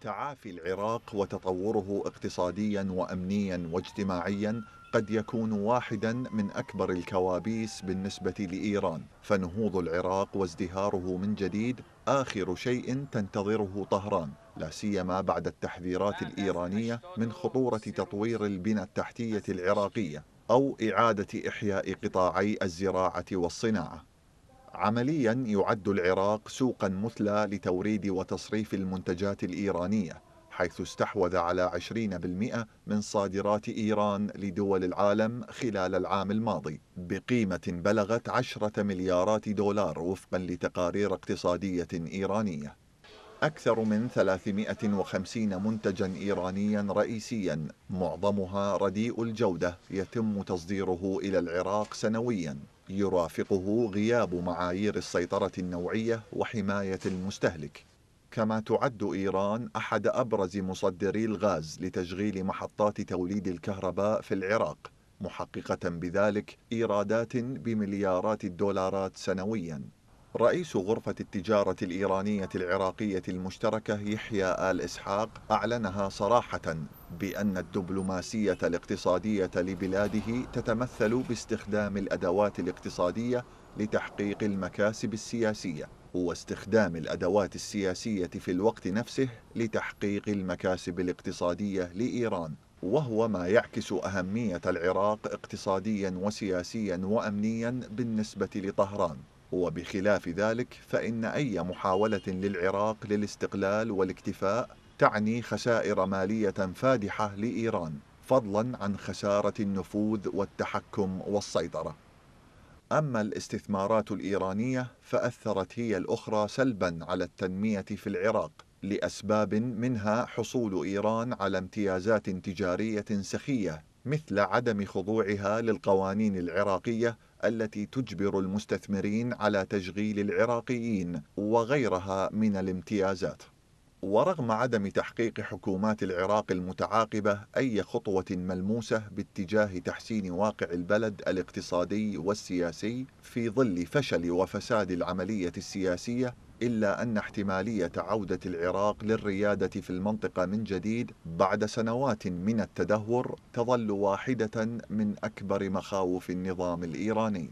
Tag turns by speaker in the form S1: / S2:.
S1: تعافي العراق وتطوره اقتصاديا وامنيا واجتماعيا قد يكون واحدا من اكبر الكوابيس بالنسبه لايران، فنهوض العراق وازدهاره من جديد اخر شيء تنتظره طهران، لا سيما بعد التحذيرات الايرانيه من خطوره تطوير البنى التحتيه العراقيه او اعاده احياء قطاعي الزراعه والصناعه. عمليا يعد العراق سوقا مثلى لتوريد وتصريف المنتجات الإيرانية حيث استحوذ على 20% من صادرات إيران لدول العالم خلال العام الماضي بقيمة بلغت 10 مليارات دولار وفقا لتقارير اقتصادية إيرانية أكثر من 350 منتجا إيرانيا رئيسيا معظمها رديء الجودة يتم تصديره إلى العراق سنويا يرافقه غياب معايير السيطرة النوعية وحماية المستهلك كما تعد إيران أحد أبرز مصدري الغاز لتشغيل محطات توليد الكهرباء في العراق محققة بذلك إيرادات بمليارات الدولارات سنوياً رئيس غرفة التجارة الإيرانية العراقية المشتركة يحيى آل إسحاق أعلنها صراحة بأن الدبلوماسية الاقتصادية لبلاده تتمثل باستخدام الأدوات الاقتصادية لتحقيق المكاسب السياسية واستخدام الأدوات السياسية في الوقت نفسه لتحقيق المكاسب الاقتصادية لإيران وهو ما يعكس أهمية العراق اقتصاديا وسياسيا وأمنيا بالنسبة لطهران وبخلاف ذلك فإن أي محاولة للعراق للاستقلال والاكتفاء تعني خسائر مالية فادحة لإيران فضلا عن خسارة النفوذ والتحكم والسيطرة أما الاستثمارات الإيرانية فأثرت هي الأخرى سلبا على التنمية في العراق لأسباب منها حصول إيران على امتيازات تجارية سخية مثل عدم خضوعها للقوانين العراقية التي تجبر المستثمرين على تشغيل العراقيين وغيرها من الامتيازات ورغم عدم تحقيق حكومات العراق المتعاقبة أي خطوة ملموسة باتجاه تحسين واقع البلد الاقتصادي والسياسي في ظل فشل وفساد العملية السياسية إلا أن احتمالية عودة العراق للريادة في المنطقة من جديد بعد سنوات من التدهور تظل واحدة من أكبر مخاوف النظام الإيراني